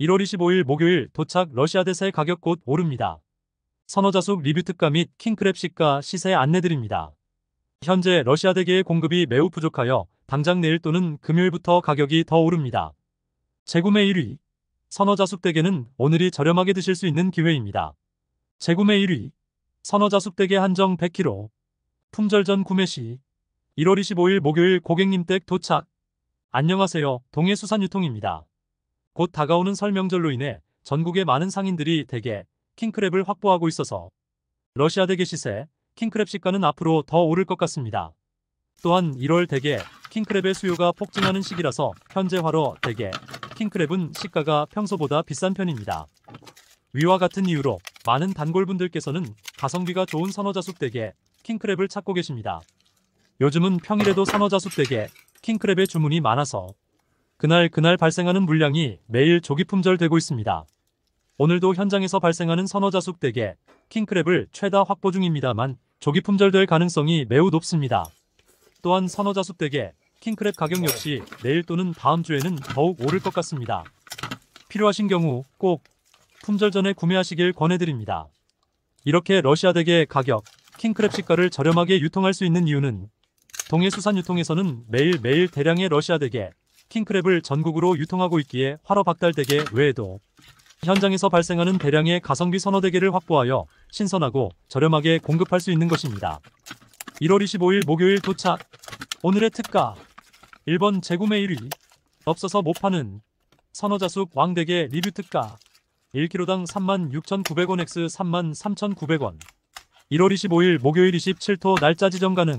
1월 25일 목요일 도착 러시아 대세 가격 곧 오릅니다. 선호자숙 리뷰 특가 및 킹크랩 시가 시세 안내드립니다. 현재 러시아 대계의 공급이 매우 부족하여 당장 내일 또는 금요일부터 가격이 더 오릅니다. 재구매 1위 선어자숙 대게는 오늘이 저렴하게 드실 수 있는 기회입니다. 재구매 1위 선어자숙 대게 한정 100kg 품절 전 구매 시 1월 25일 목요일 고객님 댁 도착 안녕하세요 동해수산유통입니다. 곧 다가오는 설명절로 인해 전국의 많은 상인들이 대개 킹크랩을 확보하고 있어서 러시아 대게 시세 킹크랩 시가는 앞으로 더 오를 것 같습니다. 또한 1월 대게 킹크랩의 수요가 폭증하는 시기라서 현재화로 대게 킹크랩은 시가가 평소보다 비싼 편입니다. 위와 같은 이유로 많은 단골분들께서는 가성비가 좋은 선어자숙 대게 킹크랩을 찾고 계십니다. 요즘은 평일에도 선어자숙 대게 킹크랩의 주문이 많아서 그날 그날 발생하는 물량이 매일 조기 품절되고 있습니다. 오늘도 현장에서 발생하는 선어자숙 대게, 킹크랩을 최다 확보 중입니다만 조기 품절될 가능성이 매우 높습니다. 또한 선어자숙 대게, 킹크랩 가격 역시 내일 또는 다음 주에는 더욱 오를 것 같습니다. 필요하신 경우 꼭 품절 전에 구매하시길 권해드립니다. 이렇게 러시아 대게 가격, 킹크랩 시가를 저렴하게 유통할 수 있는 이유는 동해수산 유통에서는 매일매일 대량의 러시아 대게, 킹크랩을 전국으로 유통하고 있기에 활어 박달대게 외에도 현장에서 발생하는 대량의 가성비 선어 대게를 확보하여 신선하고 저렴하게 공급할 수 있는 것입니다. 1월 25일 목요일 도착 오늘의 특가 1번 재구매 1위 없어서 못 파는 선어자숙 왕대게 리뷰 특가 1kg당 36,900원 x 33,900원 1월 25일 목요일 27토 날짜 지정 가능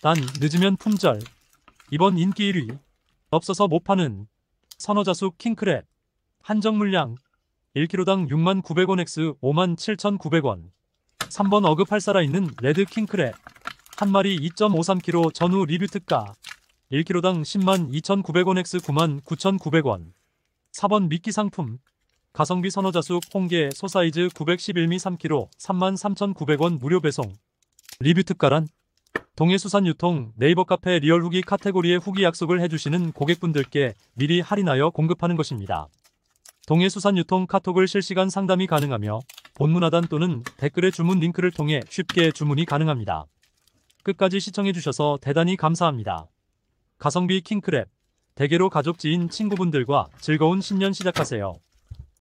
단 늦으면 품절 이번 인기 1위 없어서 못 파는 선어자수 킹크랩 한정 물량 1kg당 6 9 0 0원 X 57,900원 3번 어급할 살아있는 레드 킹크랩 한 마리 2.53kg 전후 리뷰 특가 1kg당 1 0 2,900원 X 9 9,900원 4번 미끼 상품 가성비 선어자수 홍게 소사이즈 911미 3kg 3 3,900원 무료 배송 리뷰 특가란 동해수산 유통 네이버 카페 리얼 후기 카테고리에 후기 약속을 해주시는 고객분들께 미리 할인하여 공급하는 것입니다. 동해수산 유통 카톡을 실시간 상담이 가능하며 본문하단 또는 댓글에 주문 링크를 통해 쉽게 주문이 가능합니다. 끝까지 시청해주셔서 대단히 감사합니다. 가성비 킹크랩 대개로 가족 지인 친구분들과 즐거운 신년 시작하세요.